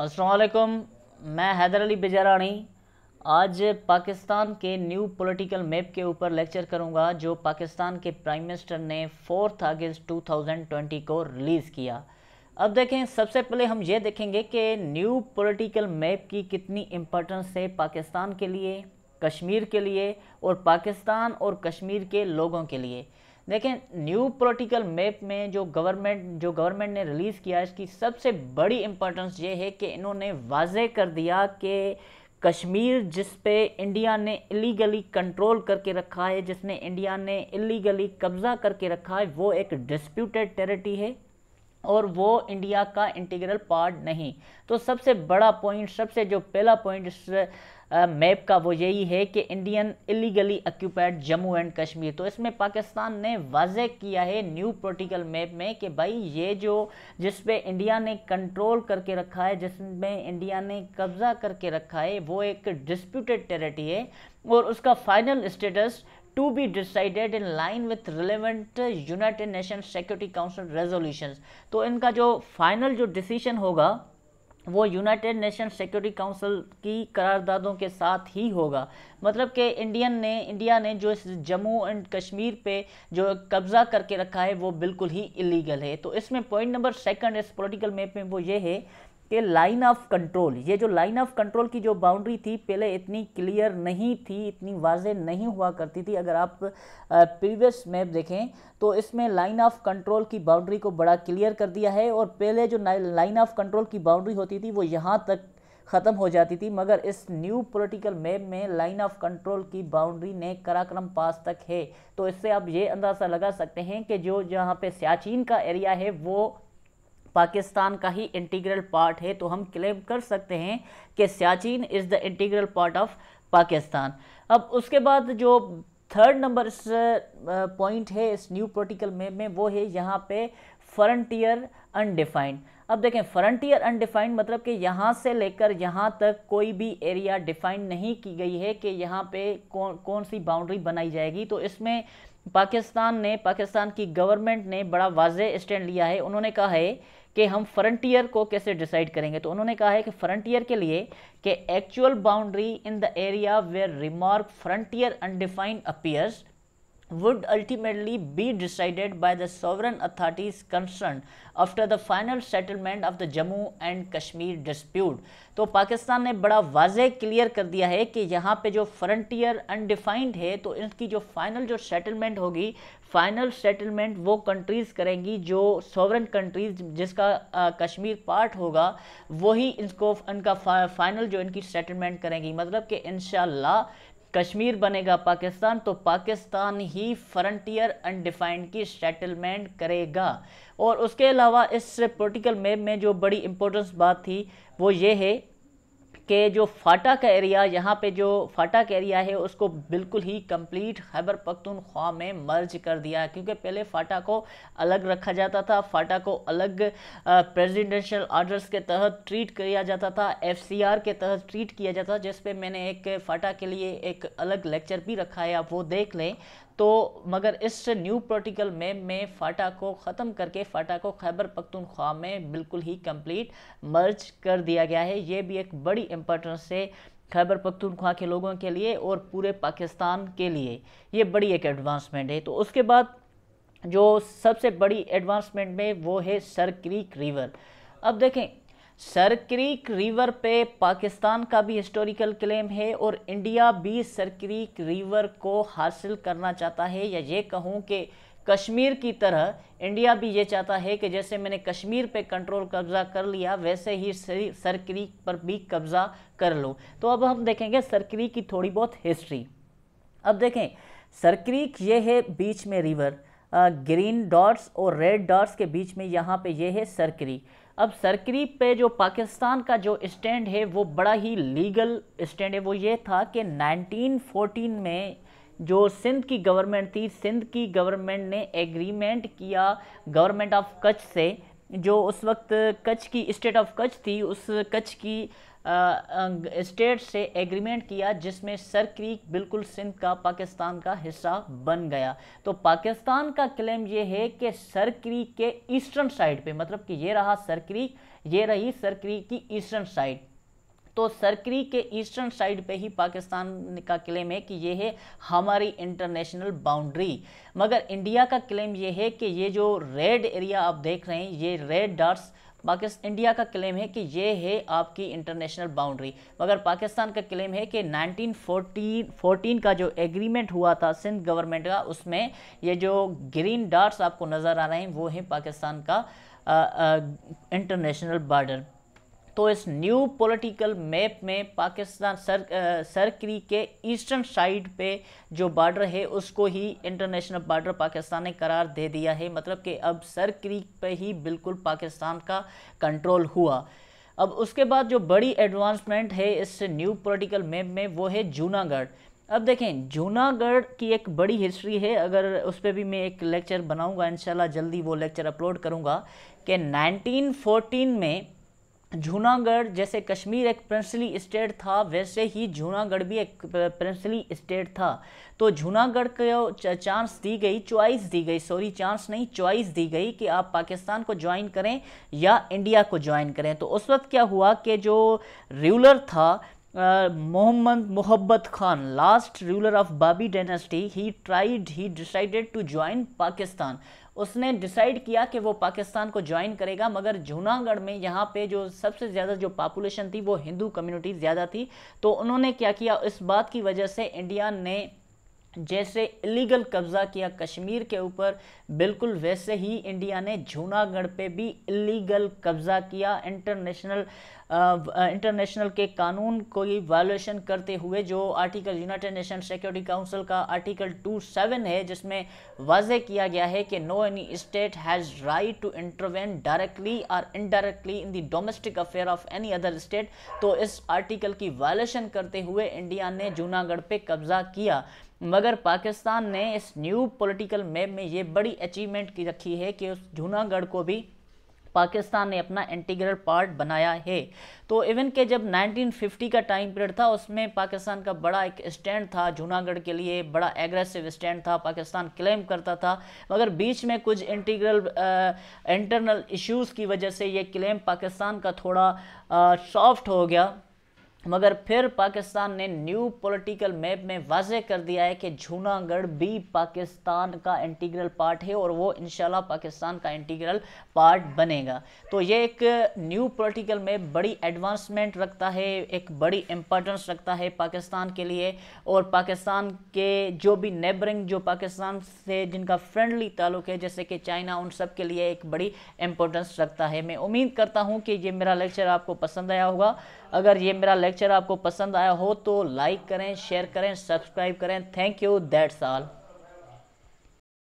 असलकुम मैं हैदर अली बिजारानी आज पाकिस्तान के न्यू पॉलिटिकल मैप के ऊपर लेक्चर करूंगा जो पाकिस्तान के प्राइम मिनिस्टर ने फोर्थ अगस्त 2020 को रिलीज़ किया अब देखें सबसे पहले हम ये देखेंगे कि न्यू पॉलिटिकल मैप की कितनी इम्पोर्टेंस है पाकिस्तान के लिए कश्मीर के लिए और पाकिस्तान और कश्मीर के लोगों के लिए देखें न्यू पोलिटिकल मैप में जो गवर्नमेंट जो गवर्नमेंट ने रिलीज़ किया है इसकी सबसे बड़ी इम्पोर्टेंस ये है कि इन्होंने वाज़ कर दिया कि कश्मीर जिस पे इंडिया ने इलीगली कंट्रोल करके रखा है जिसने इंडिया ने इलीगली कब्ज़ा करके रखा है वो एक डिस्प्यूटेड टेरिटरी है और वो इंडिया का इंटीग्रल पार्ट नहीं तो सबसे बड़ा पॉइंट सबसे जो पहला पॉइंट इस मैप का वो यही है कि Indian illegally occupied Jammu and Kashmir तो इसमें पाकिस्तान ने वाजह किया है न्यू पोलिटिकल मैप में कि भाई ये जो जिस पे इंडिया ने कंट्रोल करके रखा है जिसमें इंडिया ने कब्जा करके रखा है वो एक डिस्प्यूटेड टेरिटरी है और उसका final status to be decided in line with relevant United nation security Council resolution तो इनका जो फाइनल जो डिसीशन होगा वो यूनाइटेड नेशन सिक्योरिटी काउंसिल की करारदादों के साथ ही होगा मतलब कि इंडियन ने इंडिया ने जो इस जम्मू एंड कश्मीर पे जो कब्ज़ा करके रखा है वो बिल्कुल ही इलीगल है तो इसमें पॉइंट नंबर सेकंड इस पॉलिटिकल मैप में वो ये है कि लाइन ऑफ कंट्रोल ये जो लाइन ऑफ कंट्रोल की जो बाउंड्री थी पहले इतनी क्लियर नहीं थी इतनी वाज नहीं हुआ करती थी अगर आप प्रीवियस मैप देखें तो इसमें लाइन ऑफ कंट्रोल की बाउंड्री को बड़ा क्लियर कर दिया है और पहले जो लाइन ऑफ कंट्रोल की बाउंड्री होती थी वो यहाँ तक ख़त्म हो जाती थी मगर इस न्यू पोलिटिकल मैप में लाइन ऑफ कंट्रोल की बाउंड्री ने कराक्रम पास तक है तो इससे आप ये अंदाज़ा लगा सकते हैं कि जो जहाँ पे सियाचिन का एरिया है वो पाकिस्तान का ही इंटीग्रल पार्ट है तो हम क्लेम कर सकते हैं कि Siachen is the integral part of Pakistan अब उसके बाद जो थर्ड नंबर पॉइंट है इस न्यू पोलिटिकल मैप में वो है यहाँ पे फ्रंटियर अनडिफाइंड अब देखें फ्रंटियर अनडिफाइंड मतलब कि यहाँ से लेकर यहाँ तक कोई भी एरिया डिफाइंड नहीं की गई है कि यहाँ पे कौन कौन सी बाउंड्री बनाई जाएगी तो इसमें पाकिस्तान ने पाकिस्तान की गवर्नमेंट ने बड़ा वाज स्टैंड लिया है उन्होंने कहा है कि हम फ्रंटियर को कैसे डिसाइड करेंगे तो उन्होंने कहा है कि फ्रंटियर के लिए कि actual boundary in the area where remark frontier undefined appears would ultimately be decided by the sovereign authorities concerned after the final settlement of the Jammu and Kashmir dispute. तो पाकिस्तान ने बड़ा वाजह क्लियर कर दिया है कि यहाँ पे जो फ्रंटियर अनडिफाइंड है तो इनकी जो फाइनल जो सेटलमेंट होगी फाइनल सेटलमेंट वो कंट्रीज़ करेंगी जो सॉवरन कंट्रीज़ जिसका आ, कश्मीर पार्ट होगा वही इनको इनका फा, फाइनल जो इनकी सेटलमेंट करेंगी मतलब कि इन कश्मीर बनेगा पाकिस्तान तो पाकिस्तान ही फ्रंटियर अनडिफाइंड की सेटलमेंट करेगा और उसके अलावा इस पोलिटिकल मैप में जो बड़ी इंपॉर्टेंस बात थी वो ये है के जो फाटा का एरिया यहाँ पे जो फाटा का एरिया है उसको बिल्कुल ही कंप्लीट खैबर पख्तूनख्वा में मर्ज कर दिया क्योंकि पहले फाटा को अलग रखा जाता था फाटा को अलग प्रेसिडेंशियल आर्डर्स के तहत ट्रीट किया जाता था एफसीआर के तहत ट्रीट किया जाता था जिस पर मैंने एक फाटा के लिए एक अलग लेक्चर भी रखा है आप वो देख लें तो मगर इस न्यू पोलिटिकल मैप में फाटा को ख़त्म करके फाटा को खैबर पख्तूनख्वा में बिल्कुल ही कंप्लीट मर्ज कर दिया गया है ये भी एक बड़ी के इम्पोर्टेंस से खैबर पख्तूनख्वा के लोगों के लिए और पूरे पाकिस्तान के लिए ये बड़ी एक एडवांसमेंट है तो उसके बाद जो सबसे बड़ी एडवांसमेंट में वो है सर क्रीक रिवर अब देखें सर क्रीक रिवर पे पाकिस्तान का भी हिस्टोरिकल क्लेम है और इंडिया भी सर क्रीक रिवर को हासिल करना चाहता है या ये कहूँ कि कश्मीर की तरह इंडिया भी ये चाहता है कि जैसे मैंने कश्मीर पे कंट्रोल कब्ज़ा कर लिया वैसे ही सरकरी पर भी कब्ज़ा कर लो तो अब हम देखेंगे सरकरी की थोड़ी बहुत हिस्ट्री अब देखें सरक्रीक ये है बीच में रिवर ग्रीन डॉट्स और रेड डॉट्स के बीच में यहाँ पे ये है सरकरी अब सरकरी पे जो पाकिस्तान का जो स्टैंड है वो बड़ा ही लीगल स्टैंड है वो ये था कि 1914 में जो सिंध की गवर्नमेंट थी सिंध की गवर्नमेंट ने एग्रीमेंट किया गवर्नमेंट ऑफ कच्छ से जो उस वक्त कच्छ की स्टेट ऑफ कच्छ थी उस कच्छ की स्टेट से एग्रीमेंट किया जिसमें सर क्रीक बिल्कुल सिंध का पाकिस्तान का हिस्सा बन गया तो पाकिस्तान का क्लेम ये है कि सर क्रीक के ईस्टर्न साइड पे मतलब कि ये रहा सर क्रीक ये रही सर क्रीक की ईस्टर्न साइड तो सरकरी के ईस्टर्न साइड पे ही पाकिस्तान का क्लेम है कि ये है हमारी इंटरनेशनल बाउंड्री मगर इंडिया का क्लेम ये है कि ये जो रेड एरिया आप देख रहे हैं ये रेड डार्स पाकिस्तान इंडिया का क्लेम है कि ये है आपकी इंटरनेशनल बाउंड्री मगर पाकिस्तान का क्लेम है कि 1914 14 का जो एग्रीमेंट हुआ था सिंध गवर्नमेंट का उसमें ये जो ग्रीन डार्ट्स आपको नज़र आ रहे हैं वो हैं पाकिस्तान का इंटरनेशनल बॉर्डर तो इस न्यू पॉलिटिकल मैप में पाकिस्तान सर सरकरी के ईस्टर्न साइड पे जो बॉर्डर है उसको ही इंटरनेशनल बॉर्डर पाकिस्तान ने करार दे दिया है मतलब कि अब सरकरी पे ही बिल्कुल पाकिस्तान का कंट्रोल हुआ अब उसके बाद जो बड़ी एडवांसमेंट है इस न्यू पॉलिटिकल मैप में वो है जूनागढ़ अब देखें जूनागढ़ की एक बड़ी हिस्ट्री है अगर उस पर भी मैं एक लेक्चर बनाऊंगा इंशाल्लाह जल्दी वो लेक्चर अपलोड करूंगा कि 1914 में जूनागढ़ जैसे कश्मीर एक प्रिंसली स्टेट था वैसे ही जूनागढ़ भी एक प्रिंसली स्टेट था तो जूनागढ़ को चांस दी गई चॉइस दी गई सॉरी चांस नहीं चॉइस दी गई कि आप पाकिस्तान को ज्वाइन करें या इंडिया को ज्वाइन करें तो उस वक्त क्या हुआ कि जो रूलर था Mohammad Mohabbat Khan last ruler of Babi dynasty, he tried he decided to join Pakistan उसने डिसाइड किया कि वो पाकिस्तान को ज्वाइन करेगा मगर जूनागढ़ में यहाँ पे जो सबसे ज़्यादा जो पॉपुलेशन थी वो हिंदू कम्युनिटी ज़्यादा थी तो उन्होंने क्या किया इस बात की वजह से इंडिया ने जैसे इलीगल कब्जा किया कश्मीर के ऊपर बिल्कुल वैसे ही इंडिया ने जूनागढ़ पे भी इलीगल कब्जा किया इंटरनेशनल इंटरनेशनल के कानून को ही वायलेशन करते हुए जो article united nation security council का आर्टिकल 27 है जिसमें वाजे किया गया है कि no any state has right to intervene directly और indirectly in the domestic affair of any other state तो इस आर्टिकल की वायलेशन करते हुए इंडिया ने जूनागढ़ पर कब्जा किया मगर पाकिस्तान ने इस न्यू पॉलिटिकल मैप में ये बड़ी अचीवमेंट की रखी है कि उस जूनागढ़ को भी पाकिस्तान ने अपना इंटीग्रल पार्ट बनाया है तो इवन के जब 1950 का टाइम पीरियड था उसमें पाकिस्तान का बड़ा एक स्टैंड था जूनागढ़ के लिए बड़ा एग्रेसिव स्टैंड था पाकिस्तान क्लेम करता था मगर बीच में कुछ इंटीग्रल इंटरनल इश्यूज की वजह से ये क्लेम पाकिस्तान का थोड़ा सॉफ्ट हो गया मगर फिर पाकिस्तान ने न्यू पॉलिटिकल मैप में वाज कर दिया है कि जूनागढ़ भी पाकिस्तान का इंटीग्रल पार्ट है और वो इनशाला पाकिस्तान का इंटीग्रल पार्ट बनेगा तो ये एक न्यू पॉलिटिकल मैप बड़ी एडवांसमेंट रखता है एक बड़ी इम्पोर्टेंस रखता है पाकिस्तान के लिए और पाकिस्तान के जो भी नेबरिंग जो पाकिस्तान से जिनका फ्रेंडली ताल्लुक है जैसे कि चाइना उन सब के लिए एक बड़ी इम्पोर्टेंस रखता है मैं उम्मीद करता हूँ कि ये मेरा लेक्चर आपको पसंद आया होगा अगर ये मेरा लेक्चर आपको पसंद आया हो तो लाइक करें शेयर करें सब्सक्राइब करें थैंक यू दैट्स ऑल